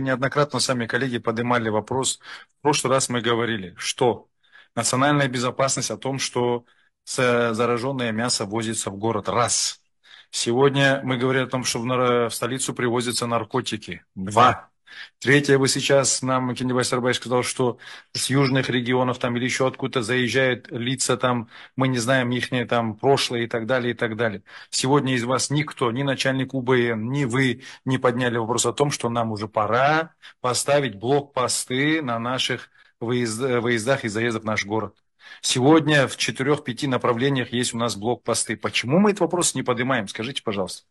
неоднократно сами коллеги поднимали вопрос. В прошлый раз мы говорили, что национальная безопасность о том, что зараженное мясо возится в город. Раз. Сегодня мы говорим о том, что в столицу привозятся наркотики. Два. Третье, вы сейчас нам Кендибай Сарбай сказал, что с южных регионов там или еще откуда-то заезжают лица там, мы не знаем их там прошлое и так далее, и так далее. Сегодня из вас никто, ни начальник УБН, ни вы не подняли вопрос о том, что нам уже пора поставить блокпосты на наших выезд, выездах и заездах в наш город. Сегодня в четырех-пяти направлениях есть у нас блокпосты. Почему мы этот вопрос не поднимаем? Скажите, пожалуйста.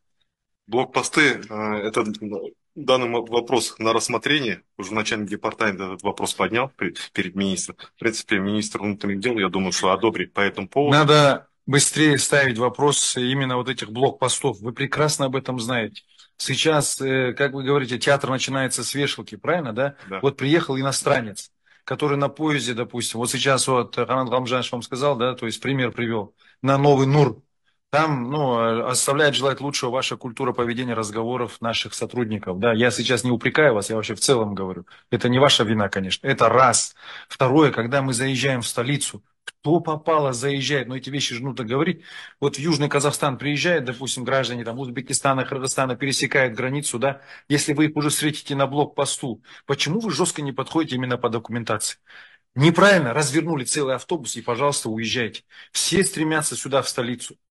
Блокпосты э, – это ну, данный вопрос на рассмотрение. Уже начальник департамента этот вопрос поднял перед министром. В принципе, министр внутренних дел, я думаю, что одобрит по этому поводу. Надо быстрее ставить вопрос именно вот этих блокпостов. Вы прекрасно об этом знаете. Сейчас, э, как вы говорите, театр начинается с вешалки, правильно, да? да. Вот приехал иностранец, который на поезде, допустим, вот сейчас вот Ханан Гамжанович вам сказал, да, то есть пример привел, на Новый Нур там, ну, э, оставляет желать лучшего ваша культура поведения разговоров наших сотрудников. Да, я сейчас не упрекаю вас, я вообще в целом говорю. Это не ваша вина, конечно. Это раз. Второе, когда мы заезжаем в столицу, кто попало заезжает, но ну, эти вещи же нужно говорить. Вот в Южный Казахстан приезжает, допустим, граждане там Узбекистана, Кыргызстана, пересекают границу, да, если вы их уже встретите на блокпосту, почему вы жестко не подходите именно по документации? Неправильно развернули целый автобус и, пожалуйста, уезжайте. Все стремятся сюда, в столицу.